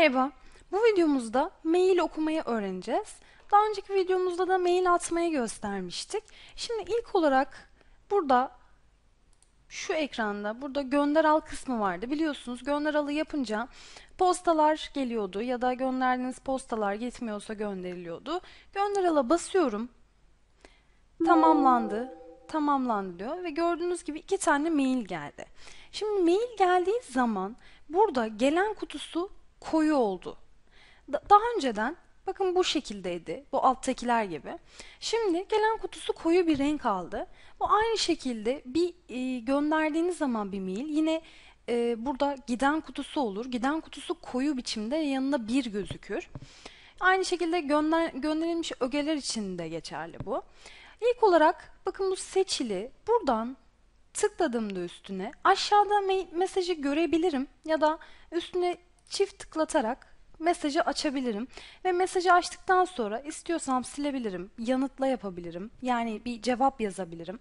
Merhaba, bu videomuzda mail okumayı öğreneceğiz. Daha önceki videomuzda da mail atmayı göstermiştik. Şimdi ilk olarak burada şu ekranda burada gönder al kısmı vardı. Biliyorsunuz gönder alı yapınca postalar geliyordu ya da gönderdiğiniz postalar gitmiyorsa gönderiliyordu. Gönder ala basıyorum. Tamamlandı. Tamamlandı diyor ve gördüğünüz gibi iki tane mail geldi. Şimdi mail geldiği zaman burada gelen kutusu koyu oldu. Da daha önceden bakın bu şekildeydi. Bu alttakiler gibi. Şimdi gelen kutusu koyu bir renk aldı. Bu aynı şekilde bir e, gönderdiğiniz zaman bir mail yine e, burada giden kutusu olur. Giden kutusu koyu biçimde yanında bir gözükür. Aynı şekilde gönder, gönderilmiş ögeler için de geçerli bu. İlk olarak bakın bu seçili. Buradan tıkladığımda üstüne aşağıda mesajı görebilirim ya da üstüne çift tıklatarak mesajı açabilirim ve mesajı açtıktan sonra istiyorsam silebilirim, yanıtla yapabilirim. Yani bir cevap yazabilirim.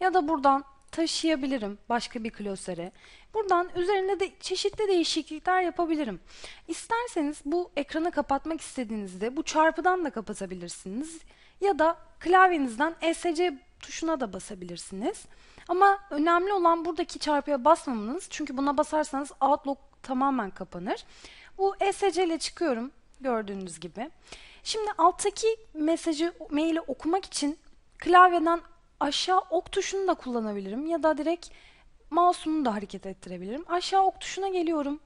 Ya da buradan taşıyabilirim başka bir klasöre. Buradan üzerinde de çeşitli değişiklikler yapabilirim. İsterseniz bu ekranı kapatmak istediğinizde bu çarpıdan da kapatabilirsiniz ya da klavyenizden ESC tuşuna da basabilirsiniz. Ama önemli olan buradaki çarpıya basmamanız çünkü buna basarsanız Outlook tamamen kapanır. Bu ESC ile çıkıyorum gördüğünüz gibi. Şimdi alttaki mesajı, maili okumak için klavyeden aşağı ok tuşunu da kullanabilirim ya da direkt mouse'umu da hareket ettirebilirim. Aşağı ok tuşuna geliyorum.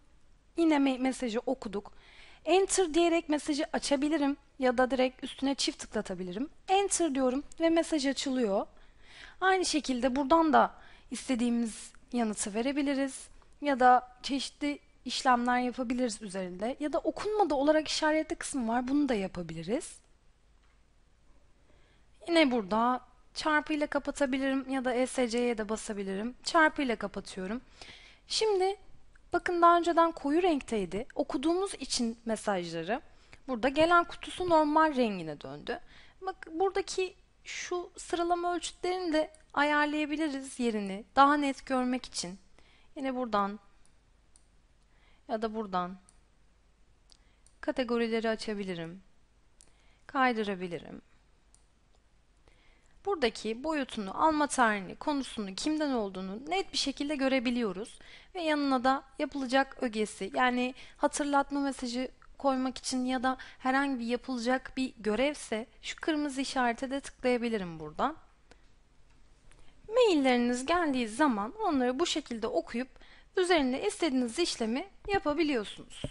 Yine mesajı okuduk. Enter diyerek mesajı açabilirim ya da direkt üstüne çift tıklatabilirim. Enter diyorum ve mesaj açılıyor. Aynı şekilde buradan da istediğimiz yanıtı verebiliriz ya da çeşitli işlemler yapabiliriz üzerinde. Ya da okunmadı olarak işaretli kısım var. Bunu da yapabiliriz. Yine burada çarpı ile kapatabilirim ya da ESC'ye de basabilirim. Çarpı ile kapatıyorum. Şimdi bakın daha önceden koyu renkteydi. Okuduğumuz için mesajları burada gelen kutusu normal rengine döndü. Bak buradaki şu sıralama ölçütlerini de ayarlayabiliriz yerini daha net görmek için. Yine buradan ya da buradan kategorileri açabilirim. Kaydırabilirim. Buradaki boyutunu, alma tarihini, konusunu, kimden olduğunu net bir şekilde görebiliyoruz. Ve yanına da yapılacak ögesi yani hatırlatma mesajı koymak için ya da herhangi bir yapılacak bir görevse şu kırmızı işarete de tıklayabilirim buradan. Mailleriniz geldiği zaman onları bu şekilde okuyup üzerinde istediğiniz işlemi yapabiliyorsunuz.